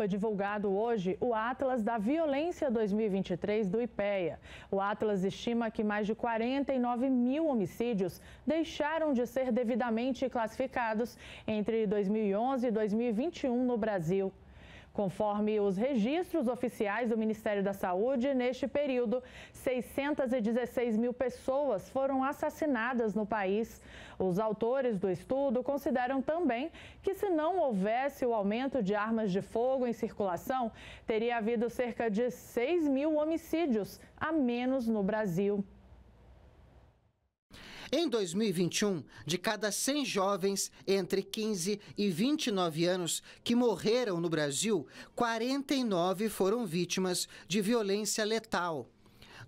foi divulgado hoje o Atlas da Violência 2023 do IPEA. O Atlas estima que mais de 49 mil homicídios deixaram de ser devidamente classificados entre 2011 e 2021 no Brasil. Conforme os registros oficiais do Ministério da Saúde, neste período, 616 mil pessoas foram assassinadas no país. Os autores do estudo consideram também que, se não houvesse o aumento de armas de fogo em circulação, teria havido cerca de 6 mil homicídios a menos no Brasil. Em 2021, de cada 100 jovens entre 15 e 29 anos que morreram no Brasil, 49 foram vítimas de violência letal.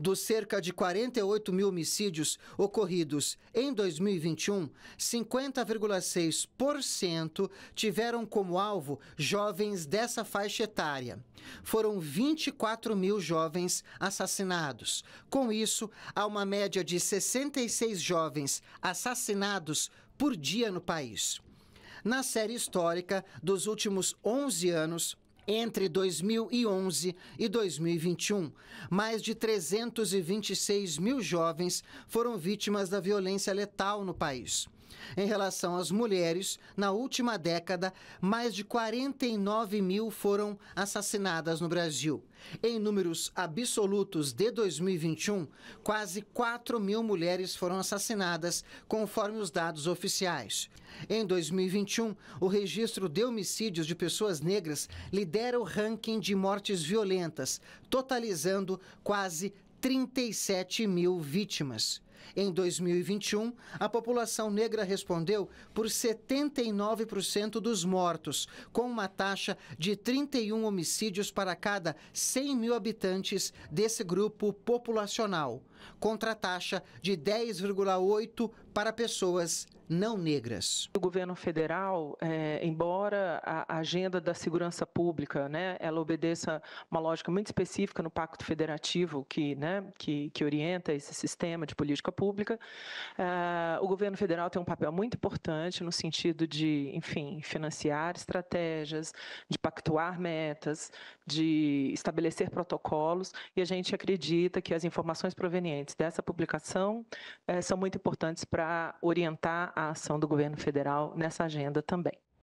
Dos cerca de 48 mil homicídios ocorridos em 2021, 50,6% tiveram como alvo jovens dessa faixa etária. Foram 24 mil jovens assassinados. Com isso, há uma média de 66 jovens assassinados por dia no país. Na série histórica dos últimos 11 anos, entre 2011 e 2021, mais de 326 mil jovens foram vítimas da violência letal no país. Em relação às mulheres, na última década, mais de 49 mil foram assassinadas no Brasil. Em números absolutos de 2021, quase 4 mil mulheres foram assassinadas, conforme os dados oficiais. Em 2021, o registro de homicídios de pessoas negras lidera o ranking de mortes violentas, totalizando quase 37 mil vítimas. Em 2021, a população negra respondeu por 79% dos mortos, com uma taxa de 31 homicídios para cada 100 mil habitantes desse grupo populacional, contra a taxa de 10,8 para pessoas não negras. O governo federal, é, embora a agenda da segurança pública, né, ela obedeça uma lógica muito específica no Pacto Federativo que, né, que, que orienta esse sistema de política pública, é, o governo federal tem um papel muito importante no sentido de, enfim, financiar estratégias, de pactuar metas, de estabelecer protocolos, e a gente acredita que as informações provenientes dessa publicação é, são muito importantes para orientar a a ação do governo federal nessa agenda também.